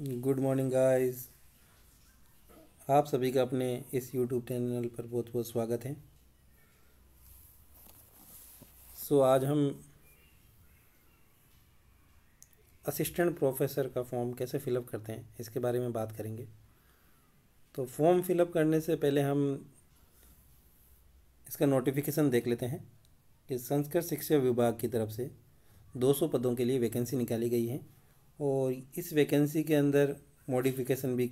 good morning guys आप सभी का अपने इस यूट्यूब चैनल पर बहुत बहुत स्वागत है सो so, आज हम असिस्टेंट प्रोफेसर का फॉर्म कैसे फिलअप करते हैं इसके बारे में बात करेंगे तो फॉर्म फिलअप करने से पहले हम इसका नोटिफिकेशन देख लेते हैं कि संस्कृत शिक्षा विभाग की तरफ से 200 पदों के लिए वैकेंसी निकाली गई है और इस वैकेंसी के अंदर मॉडिफिकेशन भी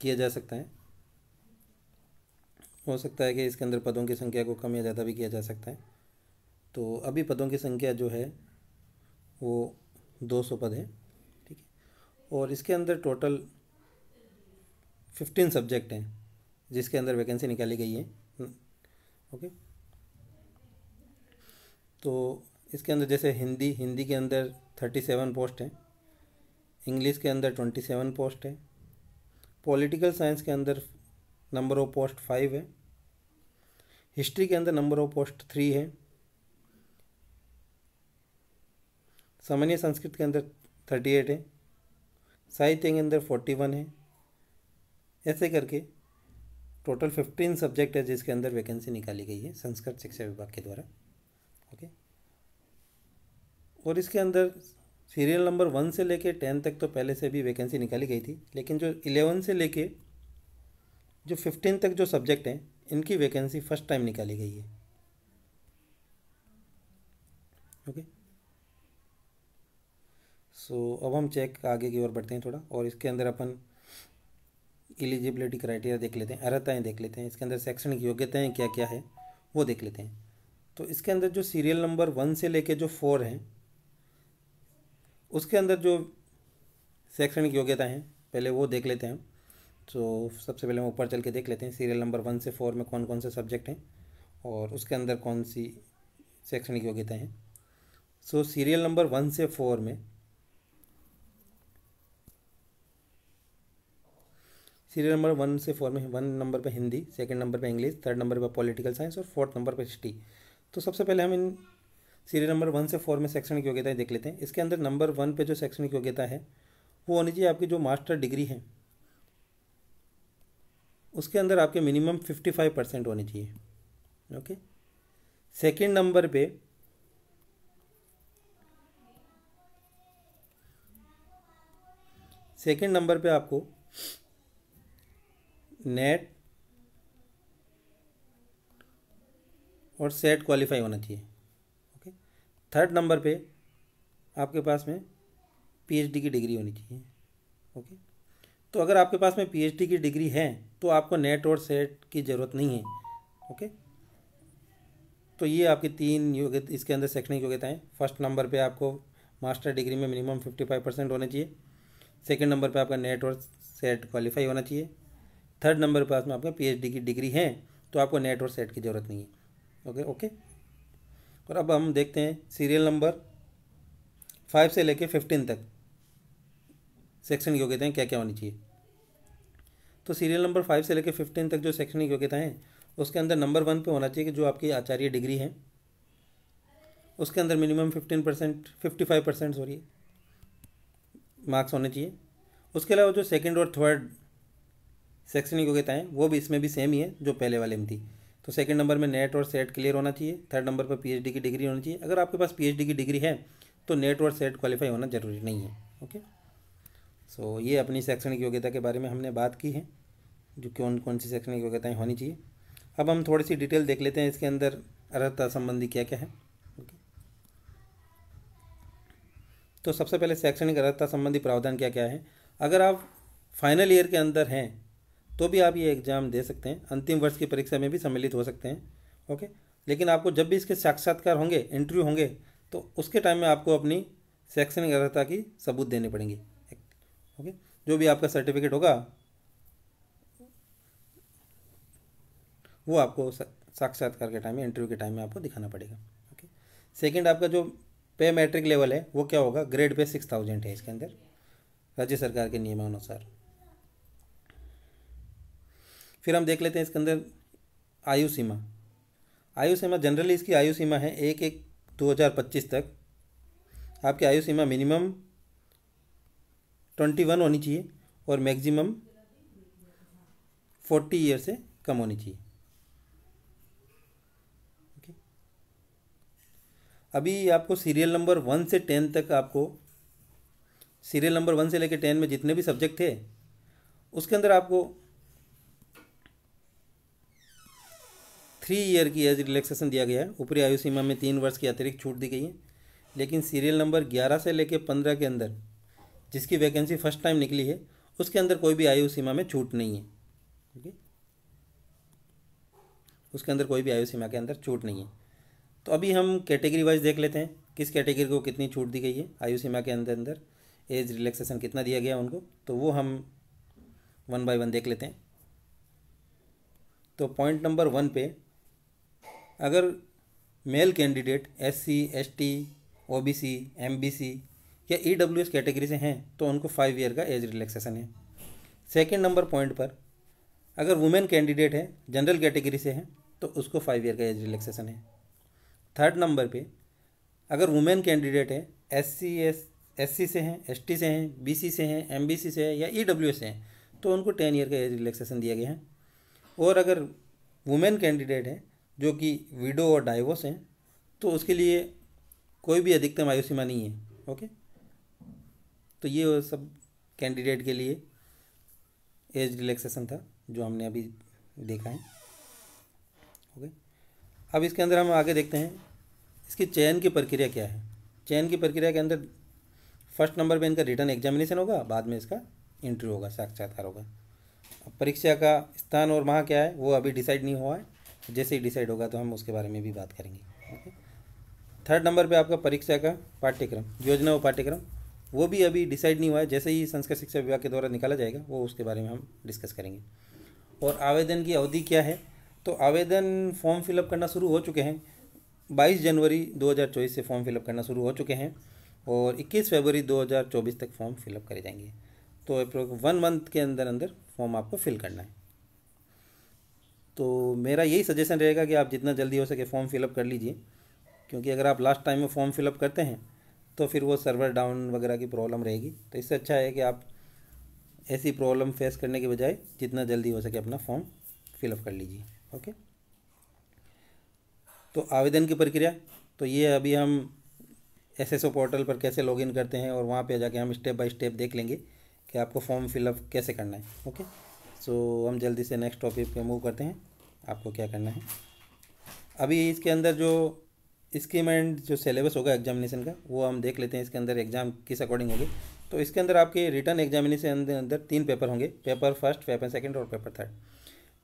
किया जा सकता है हो सकता है कि इसके अंदर पदों की संख्या को कम या ज़्यादा भी किया जा सकता है तो अभी पदों की संख्या जो है वो दो सौ पद है ठीक है और इसके अंदर टोटल फिफ्टीन सब्जेक्ट हैं जिसके अंदर वैकेंसी निकाली गई है ओके तो इसके अंदर जैसे हिंदी हिंदी के अंदर थर्टी सेवन पोस्ट हैं इंग्लिश के अंदर ट्वेंटी सेवन पोस्ट है पॉलिटिकल साइंस के अंदर नंबर ऑफ पोस्ट फाइव है हिस्ट्री के अंदर नंबर ऑफ पोस्ट थ्री है सामान्य संस्कृत के अंदर थर्टी एट है साहित्य के अंदर फोर्टी वन है ऐसे करके टोटल फिफ्टीन सब्जेक्ट है जिसके अंदर वैकेंसी निकाली गई है संस्कृत शिक्षा विभाग के द्वारा ओके और इसके अंदर सीरियल नंबर वन से लेके टेन तक तो पहले से भी वैकेंसी निकाली गई थी लेकिन जो इलेवन से लेके जो फिफ्टीन तक जो सब्जेक्ट हैं इनकी वैकेंसी फर्स्ट टाइम निकाली गई है ओके सो अब हम चेक आगे की ओर बढ़ते हैं थोड़ा और इसके अंदर अपन एलिजिबिलिटी क्राइटेरिया देख लेते हैं अर्हताएँ देख लेते हैं इसके अंदर शैक्षणिक योग्यताएँ क्या क्या है वो देख लेते हैं तो इसके अंदर जो सीरियल नंबर वन से लेके जो फोर हैं उसके अंदर जो शैक्षणिक योग्यता हैं पहले वो देख लेते हैं तो सबसे पहले हम ऊपर चल के देख लेते हैं सीरियल नंबर वन से फोर में कौन कौन से सब्जेक्ट हैं और उसके अंदर कौन सी शैक्षणिक योग्यता हैं सो सीरियल नंबर वन से फोर में सीरियल नंबर वन से फोर में वन नंबर पे हिंदी सेकंड नंबर पे इंग्लिश थर्ड नंबर पे पॉलिटिकल साइंस और फोर्थ नंबर पे हिस्ट्री तो सबसे पहले हम इन सीरियल नंबर वन से फोर में शैक्षणिक योग्यता देख लेते हैं इसके अंदर नंबर वन पे जो शैक्षणिक योग्यता है वो होनी चाहिए आपकी जो मास्टर डिग्री है उसके अंदर आपके मिनिमम फिफ्टी फाइव परसेंट होनी चाहिए ओके सेकेंड नंबर पे सेकेंड नंबर पे आपको नेट और सेट क्वालिफाई होना चाहिए थर्ड नंबर पे आपके पास में पीएचडी की डिग्री होनी चाहिए ओके तो अगर आपके पास में पीएचडी की डिग्री है तो आपको नेट और सेट की ज़रूरत नहीं है ओके तो ये आपकी तीन योग्यता इसके अंदर शैक्षणिक योग्यताएँ फर्स्ट नंबर पर आपको मास्टर डिग्री में मिनिमम फिफ्टी फाइव परसेंट होना चाहिए सेकेंड नंबर पर आपका नेट और सेट क्वालिफाई होना चाहिए थर्ड नंबर पास में आपका पीएचडी की डिग्री है तो आपको नेट और सेट की ज़रूरत नहीं है ओके ओके और अब हम देखते हैं सीरियल नंबर फाइव से लेके फिफ्टीन तक सेक्शन की योग्यताएँ क्या क्या होनी चाहिए तो सीरियल नंबर फाइव से लेकर फिफ्टीन तक जो सेक्शन की योग्यता है उसके अंदर नंबर वन पे होना चाहिए कि जो आपकी आचार्य डिग्री है उसके अंदर minimum fifteen percent fifty five percent sorry marks होने चाहिए उसके अलावा जो सेकेंड और थर्ड सेक्शन की योग्यता है वो भी इसमें भी सेम ही है जो पहले वाले में थी तो सेकंड नंबर में नेट और सेट क्लियर होना चाहिए थर्ड नंबर पर पीएचडी की डिग्री होनी चाहिए अगर आपके पास पीएचडी की डिग्री है तो नेट और सेट क्वालिफाई होना ज़रूरी नहीं है ओके सो so, ये अपनी शैक्षणिक योग्यता के बारे में हमने बात की है जो कौन कौन सी शैक्षणिक योग्यताएँ होनी चाहिए अब हम थोड़ी सी डिटेल देख लेते हैं इसके अंदर अर्हता संबंधी क्या क्या है ओके तो सबसे पहले शैक्षणिक अर्हता संबंधी प्रावधान क्या क्या है अगर आप फाइनल ईयर के अंदर हैं तो भी आप ये एग्ज़ाम दे सकते हैं अंतिम वर्ष की परीक्षा में भी सम्मिलित हो सकते हैं ओके लेकिन आपको जब भी इसके साक्षात्कार होंगे इंटरव्यू होंगे तो उसके टाइम में आपको अपनी शैक्षणिक अर्थता की सबूत देने पड़ेंगे ओके जो भी आपका सर्टिफिकेट होगा वो आपको साक्षात्कार के टाइम में इंटरव्यू के टाइम में आपको दिखाना पड़ेगा ओके सेकेंड आपका जो पे मैट्रिक लेवल है वो क्या होगा ग्रेड पे सिक्स थाउजेंड है इसके अंदर राज्य सरकार के नियमानुसार फिर हम देख लेते हैं इसके अंदर आयु सीमा आयु सीमा जनरली इसकी आयु सीमा है एक एक दो हज़ार पच्चीस तक आपकी आयु सीमा मिनिमम ट्वेंटी वन होनी चाहिए और मैक्सिमम फोर्टी ईयर से कम होनी चाहिए ओके अभी आपको सीरियल नंबर वन से टेन तक आपको सीरियल नंबर वन से लेकर टेन में जितने भी सब्जेक्ट थे उसके अंदर आपको थ्री ईयर की एज रिलैक्सेशन दिया गया है ऊपरी आयु सीमा में तीन वर्ष की अतिरिक्त छूट दी गई है लेकिन सीरियल नंबर ग्यारह से लेकर पंद्रह के अंदर जिसकी वैकेंसी फर्स्ट टाइम निकली है उसके अंदर कोई भी आयु सीमा में छूट नहीं है ठीक है उसके अंदर कोई भी आयु सीमा के अंदर छूट नहीं है तो अभी हम कैटेगरी वाइज देख लेते हैं किस कैटेगरी को कितनी छूट दी गई है आयु सीमा के अंदर अंदर एज रिलैक्सेशन कितना दिया गया उनको तो वो हम वन बाय वन देख लेते हैं तो पॉइंट नंबर वन पे अगर male candidate S C S T O B C M B C या ई डब्ल्यू एस कैटेगरी से हैं तो उनको फाइव ईयर का एज रिलैक्सेशन है सेकेंड नंबर पॉइंट पर अगर वुमेन कैंडिडेट है जनरल कैटेगरी से हैं तो उसको फाइव ईयर का एज रिलैक्सेशन है थर्ड नंबर पे अगर वुमेन कैंडिडेट है S C S S C से हैं एस टी से हैं बी सी से हैं एम बी सी से हैं या ई e डब्ल्यू से हैं तो उनको टेन ईयर का एज रिलैक्सेशन दिया गया है और अगर वुमेन कैंडिडेट है जो कि विडो और डाइवोर्स हैं तो उसके लिए कोई भी अधिकतम आयु सीमा नहीं है ओके तो ये सब कैंडिडेट के लिए एज रिलैक्सेशन था जो हमने अभी देखा है ओके अब इसके अंदर हम आगे देखते हैं इसकी चयन की प्रक्रिया क्या है चयन की प्रक्रिया के अंदर फर्स्ट नंबर पे इनका रिटर्न एग्जामिनेशन होगा बाद में इसका इंटरव्यू होगा साक्षात्कार होगा परीक्षा का स्थान और वहाँ क्या है वो अभी डिसाइड नहीं हुआ है जैसे ही डिसाइड होगा तो हम उसके बारे में भी बात करेंगे ओके थर्ड नंबर पे आपका परीक्षा का पाठ्यक्रम योजना व पाठ्यक्रम वो भी अभी डिसाइड नहीं हुआ है जैसे ही संस्कृत शिक्षा विभाग के द्वारा निकाला जाएगा वो उसके बारे में हम डिस्कस करेंगे और आवेदन की अवधि क्या है तो आवेदन फॉर्म फिलअप करना शुरू हो चुके हैं 22 जनवरी 2024 से फॉर्म फिलअप करना शुरू हो चुके हैं और 21 फरवरी 2024 तक फॉर्म फिलअप करे जाएंगे तो अप्रोक्स वन मंथ के अंदर अंदर फॉर्म आपको फिल करना है तो मेरा यही सजेशन रहेगा कि आप जितना जल्दी हो सके फॉर्म फिलअप कर लीजिए क्योंकि अगर आप लास्ट टाइम में फॉर्म फिलअप करते हैं तो फिर वो सर्वर डाउन वगैरह की प्रॉब्लम रहेगी तो इससे अच्छा है कि आप ऐसी प्रॉब्लम फेस करने के बजाय जितना जल्दी हो सके अपना फॉर्म फिलअप कर लीजिए ओके तो आवेदन की प्रक्रिया तो ये अभी हम एसएसओ पोर्टल पर कैसे लॉगिन करते हैं और वहाँ पे जाके हम स्टेप बाय स्टेप देख लेंगे कि आपको फॉर्म फिलअप कैसे करना है ओके सो so, हम जल्दी से नेक्स्ट टॉपिक पे मूव करते हैं आपको क्या करना है अभी इसके अंदर जो स्कीम एंड जो सिलेबस होगा एग्जामिनेशन का वो हम देख लेते हैं इसके अंदर एग्जाम किस अकॉर्डिंग होगी तो इसके अंदर आपके रिटर्न एग्जामिनेशन के अंदर तीन पेपर होंगे पेपर फर्स्ट पेपर सेकेंड और पेपर थर्ड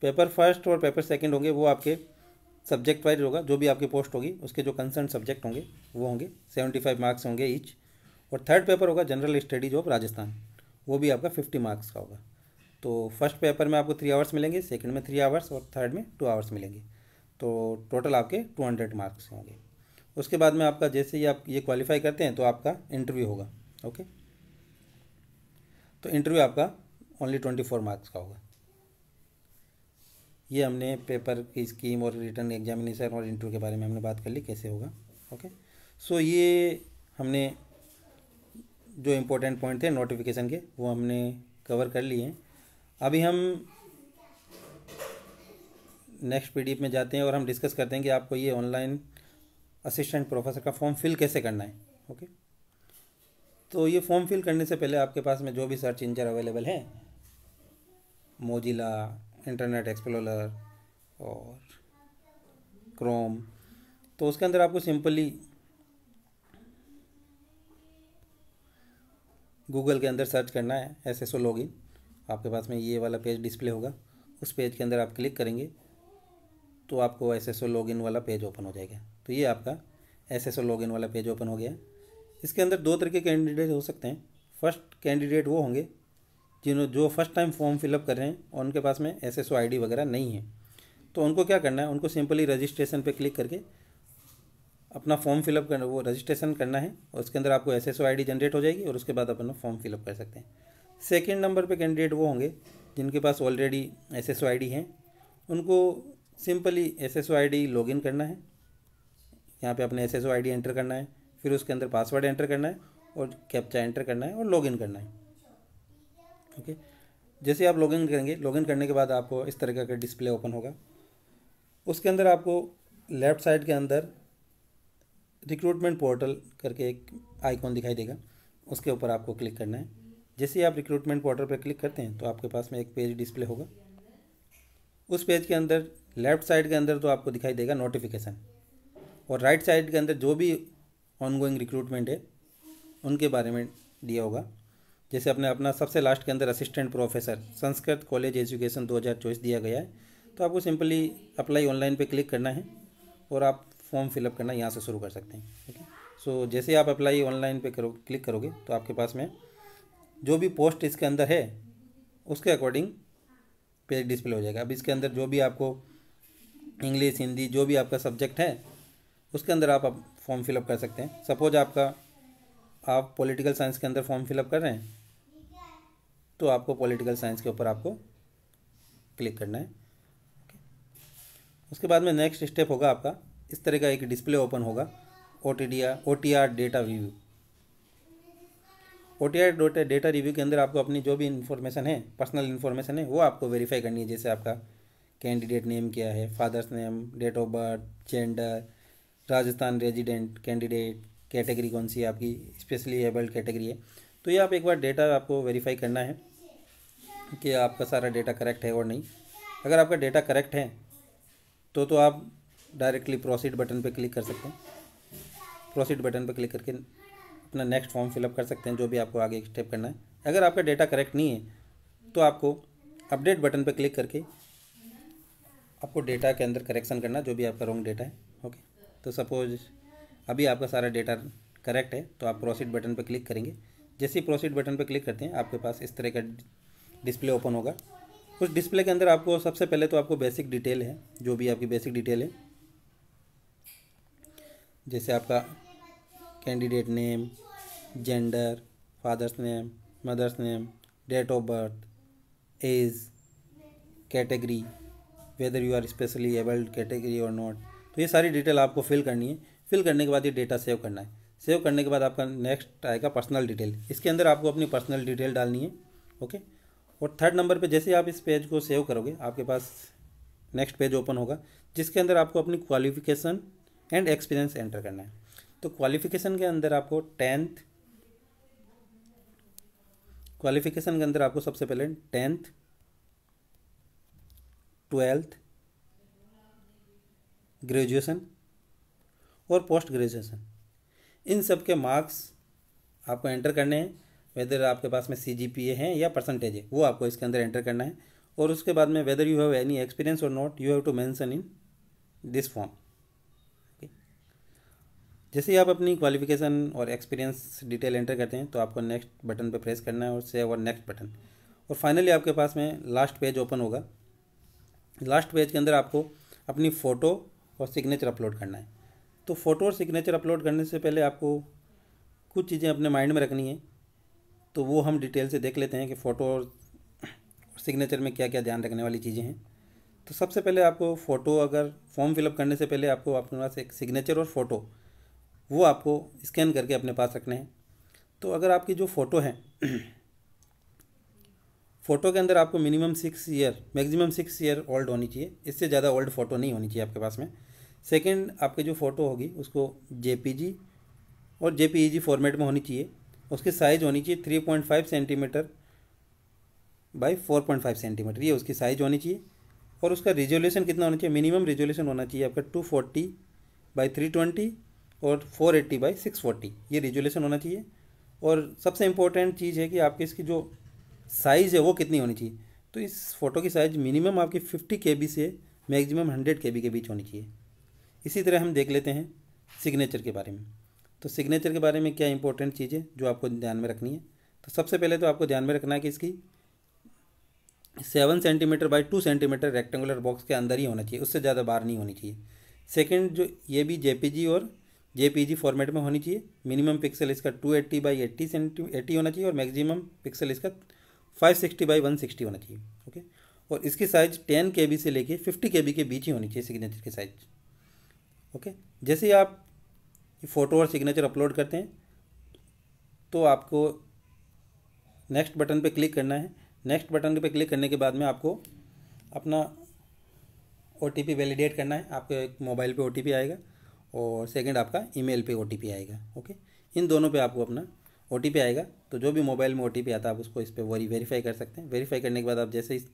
पेपर फर्स्ट और पेपर सेकेंड होंगे वो आपके सब्जेक्ट वाइज होगा जो भी आपकी पोस्ट होगी उसके जो कंसर्न सब्जेक्ट होंगे वो होंगे सेवेंटी फाइव मार्क्स होंगे ईच और थर्ड पेपर होगा जनरल स्टडीज ऑफ राजस्थान वो भी आपका फिफ्टी मार्क्स का होगा तो फर्स्ट पेपर में आपको थ्री आवर्स मिलेंगे सेकंड में थ्री आवर्स और थर्ड में टू आवर्स मिलेंगे तो टोटल आपके टू हंड्रेड मार्क्स होंगे उसके बाद में आपका जैसे ही आप ये क्वालिफाई करते हैं तो आपका इंटरव्यू होगा ओके तो इंटरव्यू आपका ओनली ट्वेंटी फोर मार्क्स का होगा ये हमने पेपर की स्कीम और रिटर्न एग्जामिनेशन और इंटरव्यू के बारे में हमने बात कर ली कैसे होगा ओके सो ये हमने जो इम्पोर्टेंट पॉइंट थे नोटिफिकेशन के वो हमने कवर कर लिए हैं अभी हम नेक्स्ट पी में जाते हैं और हम डिस्कस करते हैं कि आपको ये ऑनलाइन असिस्टेंट प्रोफेसर का फॉर्म फिल कैसे करना है ओके तो ये फॉर्म फिल करने से पहले आपके पास में जो भी सर्च इंजन अवेलेबल है मोजिला इंटरनेट एक्सप्लोरर और क्रोम तो उसके अंदर आपको सिंपली गूगल के अंदर सर्च करना है S S O log in आपके पास में ये वाला पेज डिस्प्ले होगा उस पेज के अंदर आप क्लिक करेंगे तो आपको एस एस लॉगिन वाला पेज ओपन हो जाएगा तो ये आपका एस एस वाला पेज ओपन हो गया इसके अंदर दो तरह के कैंडिडेट हो सकते हैं फर्स्ट कैंडिडेट वो होंगे जिन्हों जो फर्स्ट टाइम फॉर्म फिलअप कर रहे हैं और उनके पास में एस एस आई वगैरह नहीं है तो उनको क्या करना है उनको सिंपली रजिस्ट्रेशन पे क्लिक करके अपना फॉर्म फिलअप करना वो रजिस्ट्रेशन करना है और उसके अंदर आपको एस एस जनरेट हो जाएगी और उसके बाद अपना फॉर्म फिलअप कर सकते हैं सेकेंड नंबर पे कैंडिडेट वो होंगे जिनके पास ऑलरेडी एस एस हैं उनको सिंपली एस एस लॉगिन करना है यहाँ पे अपने एस एस एंटर करना है फिर उसके अंदर पासवर्ड एंटर करना है और कैप्चा एंटर करना है और लॉगिन करना है ओके जैसे आप लॉगिन करेंगे लॉगिन करने के बाद आपको इस तरह का डिस्प्ले ओपन होगा उसके अंदर आपको लेफ़्ट साइड के अंदर रिक्रूटमेंट पोर्टल करके एक आइकॉन दिखाई देगा उसके ऊपर आपको क्लिक करना है जैसे ही आप रिक्रूटमेंट पोर्टल पर क्लिक करते हैं तो आपके पास में एक पेज डिस्प्ले होगा उस पेज के अंदर लेफ्ट साइड के अंदर तो आपको दिखाई देगा नोटिफिकेशन और राइट साइड के अंदर जो भी ऑनगोइंग रिक्रूटमेंट है उनके बारे में दिया होगा जैसे अपने अपना सबसे लास्ट के अंदर assistant professor Sanskrit college education 2024 दिया गया है तो आपको सिंपली अप्लाई ऑनलाइन पे क्लिक करना है और आप फॉर्म फिलअप करना यहाँ से शुरू कर सकते हैं ठीक है सो जैसे आप अप्लाई ऑनलाइन पे करो क्लिक करोगे तो आपके पास में जो भी पोस्ट इसके अंदर है उसके अकॉर्डिंग पेज डिस्प्ले हो जाएगा अब इसके अंदर जो भी आपको इंग्लिश हिंदी जो भी आपका सब्जेक्ट है उसके अंदर आप, फॉर्म फिलअप कर सकते हैं सपोज आपका आप पॉलिटिकल साइंस के अंदर फॉर्म फिलअप कर रहे हैं तो आपको पॉलिटिकल साइंस के ऊपर आपको क्लिक करना है उसके बाद में नेक्स्ट स्टेप होगा आपका इस तरह का एक डिस्प्ले ओपन होगा O T D R O T R data view O T data review के अंदर आपको अपनी जो भी इन्फॉर्मेशन है पर्सनल इन्फॉर्मेशन है वो आपको वेरीफाई करनी है जैसे आपका कैंडिडेट नेम क्या है father's name date of birth gender Rajasthan resident candidate category कौन सी है आपकी स्पेशली एबल्ड कैटेगरी है तो ये आप एक बार डेटा आपको वेरीफाई करना है कि आपका सारा डेटा करेक्ट है और नहीं अगर आपका डेटा करेक्ट है तो तो आप डायरेक्टली प्रोसीड बटन पर क्लिक कर सकते हैं प्रोसीड बटन पर क्लिक करके अपना नेक्स्ट फॉर्म फिलअप कर सकते हैं जो भी आपको आगे स्टेप करना है अगर आपका डेटा करेक्ट नहीं है तो आपको अपडेट बटन पर क्लिक करके आपको डेटा के अंदर करेक्शन करना जो भी आपका रॉन्ग डेटा है ओके तो सपोज़ अभी आपका सारा डेटा करेक्ट है तो आप प्रोसीड बटन पर क्लिक करेंगे जैसे ही प्रोसीड बटन पर क्लिक करते हैं आपके पास इस तरह का डिस्प्ले ओपन होगा उस डिस्प्ले के अंदर आपको सबसे पहले तो आपको बेसिक डिटेल है जो भी आपकी बेसिक डिटेल है जैसे आपका candidate name gender father's name mother's name date of birth age category whether you are specially abled category और नॉट तो ये सारी डिटेल आपको फिल करनी है फिल करने के बाद ये डेटा सेव करना है सेव करने के बाद आपका नेक्स्ट आएगा पर्सनल डिटेल इसके अंदर आपको अपनी पर्सनल डिटेल डालनी है ओके और थर्ड नंबर पे जैसे आप इस पेज को सेव करोगे आपके पास नेक्स्ट पेज ओपन होगा जिसके अंदर आपको अपनी क्वालिफिकेशन एंड एक्सपीरियंस एंटर करना है तो क्वालिफिकेशन के अंदर आपको टेंथ क्वालिफिकेशन के अंदर आपको सबसे पहले टेंथ ट्वेल्थ ग्रेजुएशन और पोस्ट ग्रेजुएशन इन सब के मार्क्स आपको एंटर करने हैं वेदर आपके पास में सी जी पी ए या परसेंटेज है वो आपको इसके अंदर एंटर करना है और उसके बाद में whether you have any experience और not you have to mention in this form जैसे ही आप अपनी क्वालिफिकेशन और एक्सपीरियंस डिटेल एंटर करते हैं तो आपको नेक्स्ट बटन पर प्रेस करना है और सेव और नेक्स्ट बटन और फाइनली आपके पास में लास्ट पेज ओपन होगा लास्ट पेज के अंदर आपको अपनी फ़ोटो और सिग्नेचर अपलोड करना है तो फ़ोटो और सिग्नेचर अपलोड करने से पहले आपको कुछ चीज़ें अपने माइंड में रखनी है तो वो हम डिटेल से देख लेते हैं कि फ़ोटो और सिग्नेचर में क्या क्या ध्यान रखने वाली चीज़ें हैं तो सबसे पहले आपको फ़ोटो अगर फॉर्म फिलअप करने से पहले आपको अपने पास एक सिग्नेचर और फ़ोटो वो आपको स्कैन करके अपने पास रखने हैं तो अगर आपकी जो फ़ोटो है फ़ोटो के अंदर आपको minimum six year maximum six year old होनी चाहिए इससे ज़्यादा ओल्ड फ़ोटो नहीं होनी चाहिए आपके पास में सेकंड आपकी जो फ़ोटो होगी उसको जे और जे फॉर्मेट e में होनी चाहिए उसकी साइज़ होनी चाहिए three point five centimetre by four point five centimetre ये उसकी साइज़ होनी चाहिए और उसका रिजोल्यूशन कितना होना चाहिए मिनिमम रिजोल्यूशन होना चाहिए आपका two forty by three twenty और 480 एट्टी बाई सिक्स ये रिजोल्यूशन होना चाहिए और सबसे इम्पोर्टेंट चीज़ है कि आपकी इसकी जो साइज़ है वो कितनी होनी चाहिए तो इस फ़ोटो की साइज़ मिनिमम आपकी फिफ्टी के से मैक्सिमम हंड्रेड के के बीच होनी चाहिए इसी तरह हम देख लेते हैं सिग्नेचर के बारे में तो सिग्नेचर के बारे में क्या इंपॉर्टेंट चीज़ है जो आपको ध्यान में रखनी है तो सबसे पहले तो आपको ध्यान में रखना है कि इसकी seven centimetre by two centimetre rectangular box के अंदर ही होना चाहिए उससे ज़्यादा बाहर नहीं होनी चाहिए सेकेंड जो ये भी जेपीजी और जेपीजी फॉर्मेट में होनी चाहिए मिनिमम पिक्सल इसका two eighty by eighty centi eighty होना चाहिए और मैक्सिमम पिक्सल इसका five sixty by one sixty होना चाहिए ओके और इसकी साइज टेन के बी से लेके फिफ्टी के बी के बीच ही होनी चाहिए सिग्नेचर की साइज ओके जैसे ही आप फ़ोटो और सिग्नेचर अपलोड करते हैं तो आपको नेक्स्ट बटन पर क्लिक करना है नेक्स्ट बटन पर क्लिक करने के बाद में आपको अपना ओ वैलिडेट करना है आपके मोबाइल पर ओ आएगा और सेकंड आपका ईमेल पे ओ आएगा ओके इन दोनों पे आपको अपना ओ आएगा तो जो भी मोबाइल में ओ आता है आप उसको इस पर वरी वेरीफाई कर सकते हैं वेरीफाई करने के बाद आप जैसे ही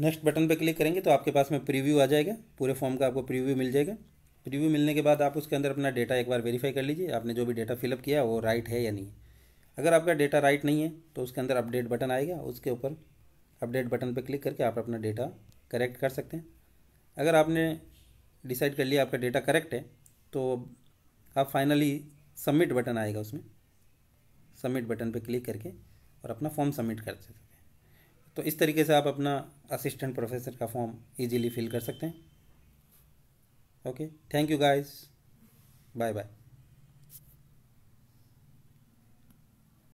नेक्स्ट बटन पे क्लिक करेंगे तो आपके पास में प्रीव्यू आ जाएगा पूरे फॉर्म का आपको प्रीव्यू मिल जाएगा प्रीव्यू मिलने के बाद आप उसके अंदर अपना डेटा एक बार वेरीफाई कर लीजिए आपने जो भी डेटा फिलअप किया वो राइट है या नहीं अगर आपका डेटा राइट नहीं है तो उसके अंदर अपडेट बटन आएगा उसके ऊपर अपडेट बटन पर क्लिक करके आप अपना डेटा करेक्ट कर सकते हैं अगर आपने डिसाइड कर लिया आपका डेटा करेक्ट है तो आप फाइनली सबमिट बटन आएगा उसमें सबमिट बटन पर क्लिक करके और अपना फॉर्म सबमिट कर सकते हैं तो इस तरीके से आप अपना असिस्टेंट प्रोफेसर का फॉर्म इजीली फिल कर सकते हैं okay thank you guys bye bye